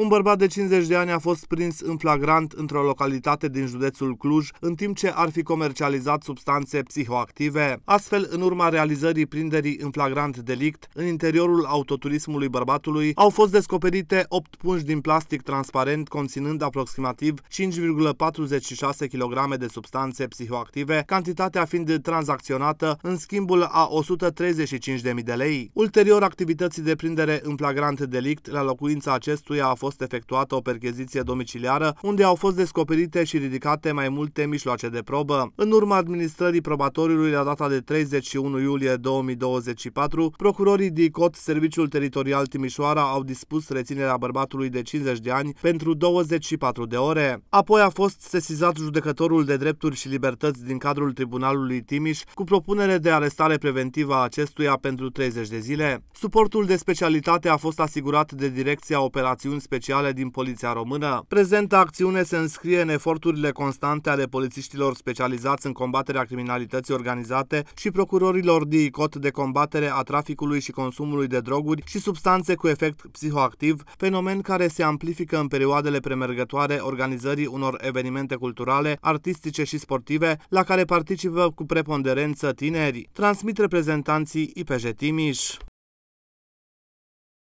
Un bărbat de 50 de ani a fost prins în flagrant într-o localitate din județul Cluj, în timp ce ar fi comercializat substanțe psihoactive. Astfel, în urma realizării prinderii în flagrant delict, în interiorul autoturismului bărbatului au fost descoperite 8 pungi din plastic transparent conținând aproximativ 5,46 kg de substanțe psihoactive, cantitatea fiind tranzacționată în schimbul a 135.000 de lei. Ulterior activității de prindere în flagrant delict la locuința acestuia a fost fost efectuată o percheziție domiciliară, unde au fost descoperite și ridicate mai multe mijloace de probă. În urma administrării probatoriului la data de 31 iulie 2024, procurorii DICOT, Serviciul Teritorial Timișoara, au dispus reținerea bărbatului de 50 de ani pentru 24 de ore. Apoi a fost sesizat judecătorul de drepturi și libertăți din cadrul Tribunalului Timiș cu propunere de arestare preventivă a acestuia pentru 30 de zile. Suportul de specialitate a fost asigurat de Direcția Operațiuni Speciale speciale din Poliția Română. Prezenta acțiune se înscrie în eforturile constante ale polițiștilor specializați în combaterea criminalității organizate și procurorilor DICOT de combatere a traficului și consumului de droguri și substanțe cu efect psihoactiv, fenomen care se amplifică în perioadele premergătoare organizării unor evenimente culturale, artistice și sportive, la care participă cu preponderență tineri, transmit reprezentanții IPJ Timiș.